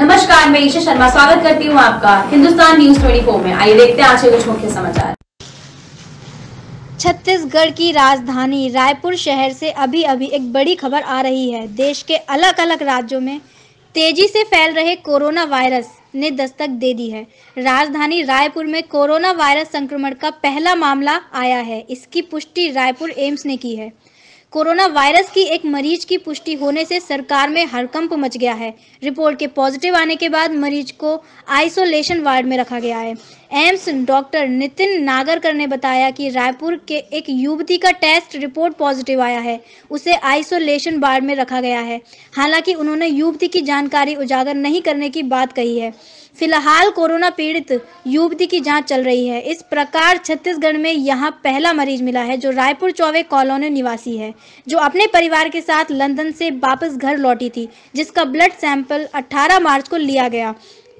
नमस्कार मैं ईशा शर्मा स्वागत करती हूँ आपका हिंदुस्तान न्यूज 24 में आइए देखते हैं आज के कुछ मुख्य समाचार छत्तीसगढ़ की राजधानी रायपुर शहर से अभी अभी एक बड़ी खबर आ रही है देश के अलग अलग राज्यों में तेजी से फैल रहे कोरोना वायरस ने दस्तक दे दी है राजधानी रायपुर में कोरोना वायरस संक्रमण का पहला मामला आया है इसकी पुष्टि रायपुर एम्स ने की है कोरोना वायरस की एक मरीज की पुष्टि होने से सरकार में हड़कंप मच गया है रिपोर्ट के पॉजिटिव आने के बाद मरीज को आइसोलेशन वार्ड में रखा गया है एम्स डॉक्टर नितिन नागरकर ने बताया कि रायपुर के एक युवती का टेस्ट रिपोर्ट पॉजिटिव आया है उसे आइसोलेशन वार्ड में रखा गया है हालांकि उन्होंने युवती की जानकारी उजागर नहीं करने की बात कही है फिलहाल कोरोना पीड़ित युवती की जांच चल रही है इस प्रकार छत्तीसगढ़ में यहां पहला मरीज मिला है जो रायपुर चौबे कॉलोनी निवासी है जो अपने परिवार के साथ लंदन से वापस घर लौटी थी जिसका ब्लड सैंपल 18 मार्च को लिया गया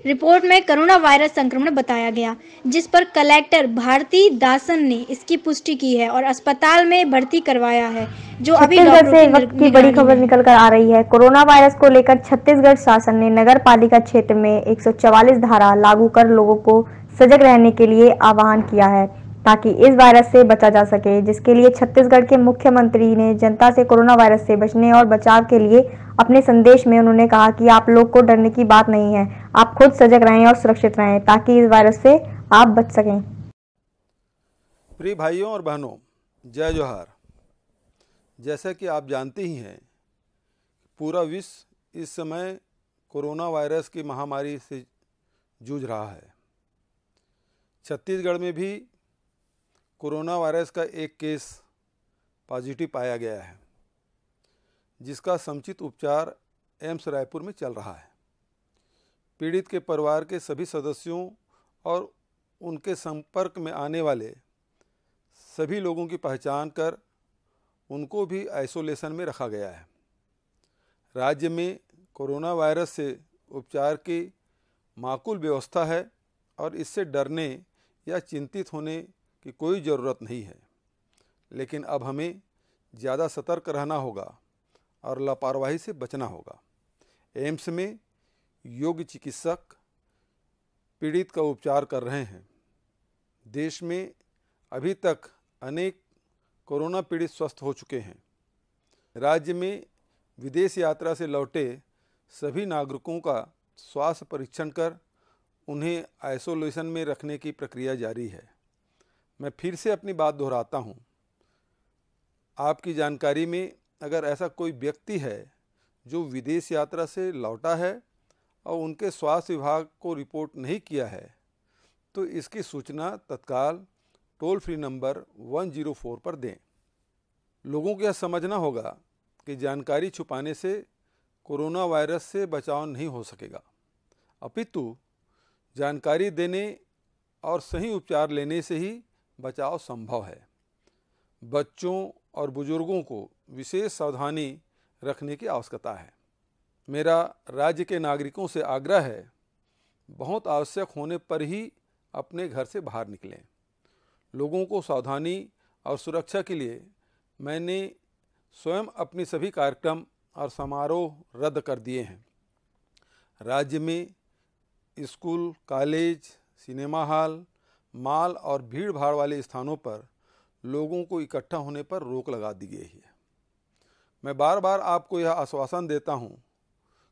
रिपोर्ट में कोरोना वायरस संक्रमण बताया गया जिस पर कलेक्टर भारती दासन ने इसकी पुष्टि की है और अस्पताल में भर्ती करवाया है जो अभी से वक्त की बड़ी खबर निकल कर आ रही है कोरोना वायरस को लेकर छत्तीसगढ़ शासन ने नगर पालिका क्षेत्र में 144 धारा लागू कर लोगों को सजग रहने के लिए आह्वान किया है ताकि इस वायरस से बचा जा सके जिसके लिए छत्तीसगढ़ के मुख्यमंत्री ने जनता से कोरोना वायरस से बचने और बचाव के लिए अपने संदेश में उन्होंने कहा कि आप लोग को डरने की बात नहीं है आप खुद सजग रहें और सुरक्षित रहें ताकि इस वायरस से आप बच सकें प्रिय भाइयों और बहनों जय जोहार जैसे कि आप जानते ही हैं पूरा विश्व इस समय कोरोना वायरस की महामारी से जूझ रहा है छत्तीसगढ़ में भी कोरोना वायरस का एक केस पॉजिटिव पाया गया है जिसका समुचित उपचार एम्स रायपुर में चल रहा है पीड़ित के परिवार के सभी सदस्यों और उनके संपर्क में आने वाले सभी लोगों की पहचान कर उनको भी आइसोलेशन में रखा गया है राज्य में कोरोना वायरस से उपचार की माकूल व्यवस्था है और इससे डरने या चिंतित होने कि कोई ज़रूरत नहीं है लेकिन अब हमें ज़्यादा सतर्क रहना होगा और लापरवाही से बचना होगा एम्स में योग्य चिकित्सक पीड़ित का उपचार कर रहे हैं देश में अभी तक अनेक कोरोना पीड़ित स्वस्थ हो चुके हैं राज्य में विदेश यात्रा से लौटे सभी नागरिकों का स्वास्थ्य परीक्षण कर उन्हें आइसोलेशन में रखने की प्रक्रिया जारी है मैं फिर से अपनी बात दोहराता हूँ आपकी जानकारी में अगर ऐसा कोई व्यक्ति है जो विदेश यात्रा से लौटा है और उनके स्वास्थ्य विभाग को रिपोर्ट नहीं किया है तो इसकी सूचना तत्काल टोल फ्री नंबर 104 पर दें लोगों को यह समझना होगा कि जानकारी छुपाने से कोरोना वायरस से बचाव नहीं हो सकेगा अपितु जानकारी देने और सही उपचार लेने से ही बचाव संभव है बच्चों और बुज़ुर्गों को विशेष सावधानी रखने की आवश्यकता है मेरा राज्य के नागरिकों से आग्रह है बहुत आवश्यक होने पर ही अपने घर से बाहर निकलें लोगों को सावधानी और सुरक्षा के लिए मैंने स्वयं अपने सभी कार्यक्रम और समारोह रद्द कर दिए हैं राज्य में school college cinema hall mall और भीड़ भाड़ वाले स्थानों पर लोगों को इकट्ठा होने पर रोक लगा दी गई है मैं बार बार आपको यह आश्वासन देता हूँ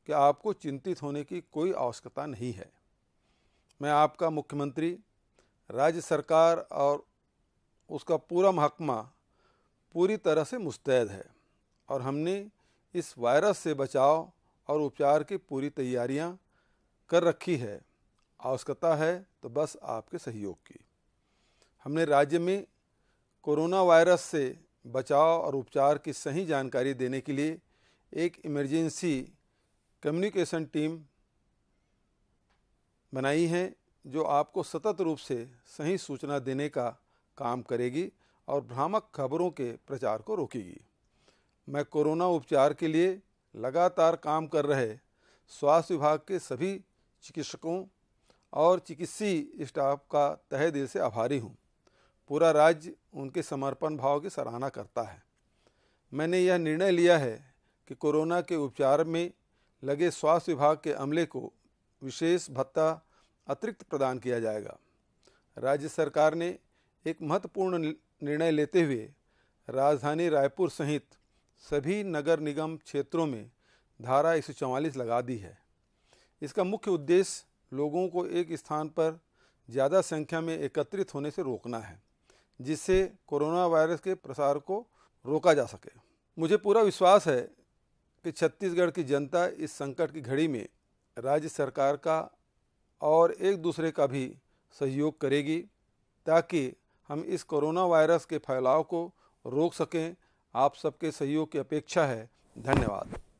कि आपको चिंतित होने की कोई आवश्यकता नहीं है मैं आपका मुख्यमंत्री राज्य सरकार और उसका पूरा महकमा पूरी तरह से मुस्तैद है और हमने इस वायरस से बचाव और उपचार की पूरी तैयारियां कर रखी है आवश्यकता है तो बस आपके सहयोग की हमने राज्य में कोरोना वायरस से बचाव और उपचार की सही जानकारी देने के लिए एक इमरजेंसी कम्युनिकेशन टीम बनाई है जो आपको सतत रूप से सही सूचना देने का काम करेगी और भ्रामक खबरों के प्रचार को रोकेगी मैं कोरोना उपचार के लिए लगातार काम कर रहे स्वास्थ्य विभाग के सभी चिकित्सकों और चिकित्सीय स्टाफ का तहे दिल से आभारी हूँ पूरा राज्य उनके समर्पण भाव की सराहना करता है मैंने यह निर्णय लिया है कि कोरोना के उपचार में लगे स्वास्थ्य विभाग के अमले को विशेष भत्ता अतिरिक्त प्रदान किया जाएगा राज्य सरकार ने एक महत्वपूर्ण निर्णय लेते हुए राजधानी रायपुर सहित सभी नगर निगम क्षेत्रों में धारा एक लगा दी है इसका मुख्य उद्देश्य लोगों को एक स्थान पर ज़्यादा संख्या में एकत्रित होने से रोकना है जिससे कोरोना वायरस के प्रसार को रोका जा सके मुझे पूरा विश्वास है कि छत्तीसगढ़ की जनता इस संकट की घड़ी में राज्य सरकार का और एक दूसरे का भी सहयोग करेगी ताकि हम इस कोरोना वायरस के फैलाव को रोक सकें आप सबके सहयोग की अपेक्षा है धन्यवाद